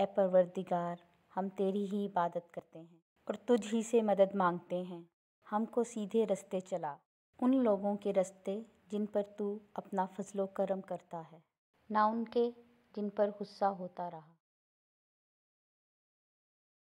ए परवरदिगार हम तेरी ही इबादत करते हैं और तुझ ही से मदद मांगते हैं हमको सीधे रस्ते चला उन लोगों के रस्ते जिन पर तू अपना फजलो करम करता है ना उनके जिन पर गुस्सा होता रहा